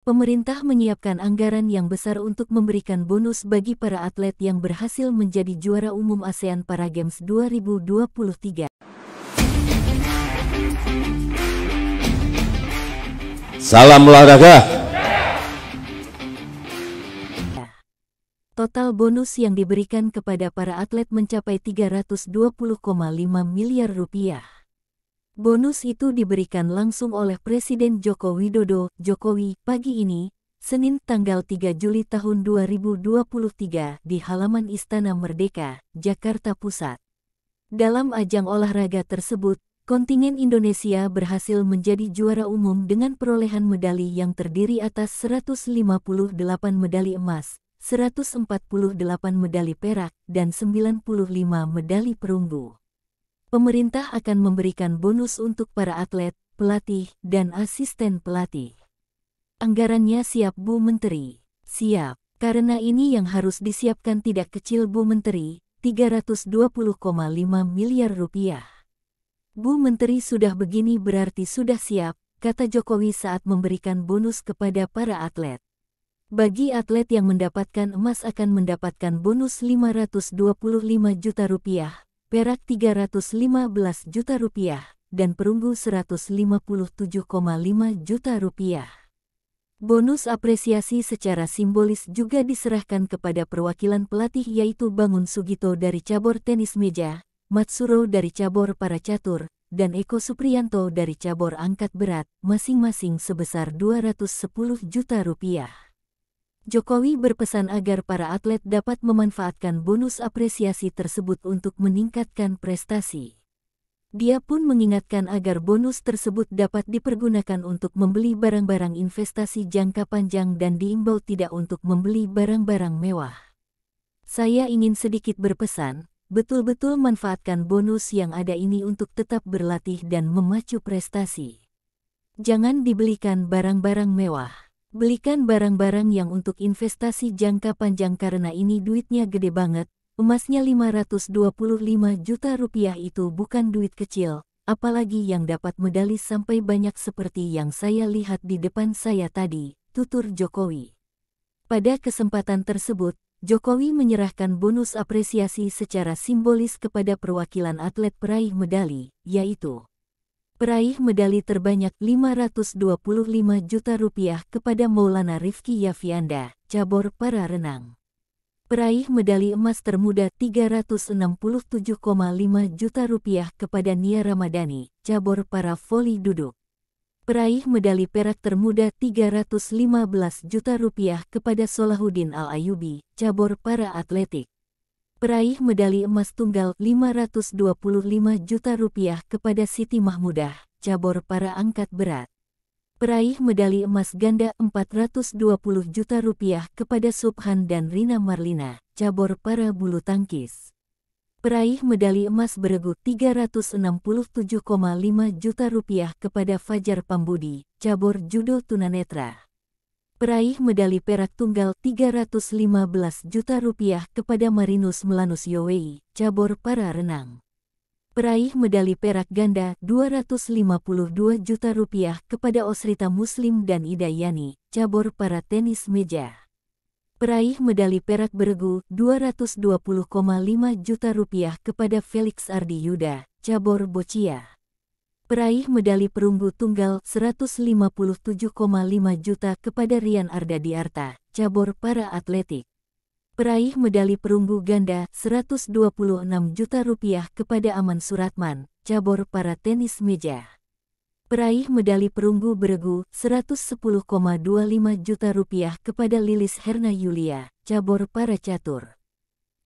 Pemerintah menyiapkan anggaran yang besar untuk memberikan bonus bagi para atlet yang berhasil menjadi juara umum ASEAN Para Games 2023. Salam olahraga. Total bonus yang diberikan kepada para atlet mencapai 320,5 miliar rupiah. Bonus itu diberikan langsung oleh Presiden Joko Widodo, Jokowi, pagi ini, Senin tanggal 3 Juli tahun 2023 di halaman Istana Merdeka, Jakarta Pusat. Dalam ajang olahraga tersebut, kontingen Indonesia berhasil menjadi juara umum dengan perolehan medali yang terdiri atas 158 medali emas, 148 medali perak, dan 95 medali perunggu pemerintah akan memberikan bonus untuk para atlet, pelatih, dan asisten pelatih. Anggarannya siap Bu Menteri, siap, karena ini yang harus disiapkan tidak kecil Bu Menteri, 320,5 miliar rupiah. Bu Menteri sudah begini berarti sudah siap, kata Jokowi saat memberikan bonus kepada para atlet. Bagi atlet yang mendapatkan emas akan mendapatkan bonus 525 juta rupiah, perak 315 juta rupiah, dan perunggu 157,5 juta rupiah. Bonus apresiasi secara simbolis juga diserahkan kepada perwakilan pelatih yaitu Bangun Sugito dari cabur tenis meja, Matsuro dari cabur para catur, dan Eko Supriyanto dari cabur angkat berat, masing-masing sebesar 210 juta rupiah. Jokowi berpesan agar para atlet dapat memanfaatkan bonus apresiasi tersebut untuk meningkatkan prestasi. Dia pun mengingatkan agar bonus tersebut dapat dipergunakan untuk membeli barang-barang investasi jangka panjang dan diimbau tidak untuk membeli barang-barang mewah. Saya ingin sedikit berpesan, betul-betul manfaatkan bonus yang ada ini untuk tetap berlatih dan memacu prestasi. Jangan dibelikan barang-barang mewah. Belikan barang-barang yang untuk investasi jangka panjang karena ini duitnya gede banget. Emasnya 525 juta rupiah itu bukan duit kecil, apalagi yang dapat medali sampai banyak seperti yang saya lihat di depan saya tadi, tutur Jokowi. Pada kesempatan tersebut, Jokowi menyerahkan bonus apresiasi secara simbolis kepada perwakilan atlet peraih medali, yaitu peraih medali terbanyak 525 juta rupiah kepada Maulana Rifki Yafianda, cabur para renang. Peraih medali emas termuda 367,5 juta rupiah kepada Nia Ramadhani, cabur para voli duduk. Peraih medali perak termuda 315 juta rupiah kepada Solahuddin Al-Ayubi, cabur para atletik peraih medali emas tunggal 525 juta rupiah kepada Siti Mahmudah, cabur para angkat berat. Peraih medali emas ganda 420 juta rupiah kepada Subhan dan Rina Marlina, cabur para bulu tangkis. Peraih medali emas beregu 367,5 juta rupiah kepada Fajar Pambudi, cabur judo tunanetra peraih medali perak tunggal 315 juta rupiah kepada Marinus Melanus Yowei, cabur para renang. Peraih medali perak ganda 252 juta rupiah kepada Osrita Muslim dan Idayani, cabur para tenis meja. Peraih medali perak beregu 220,5 juta rupiah kepada Felix Ardi Yuda, cabur bocia peraih medali perunggu tunggal 157,5 juta kepada Rian Arda Diarta, cabur para atletik. Peraih medali perunggu ganda 126 juta rupiah kepada Aman Suratman, cabur para tenis meja. Peraih medali perunggu beregu 110,25 juta rupiah kepada Lilis Herna Yulia, cabur para catur.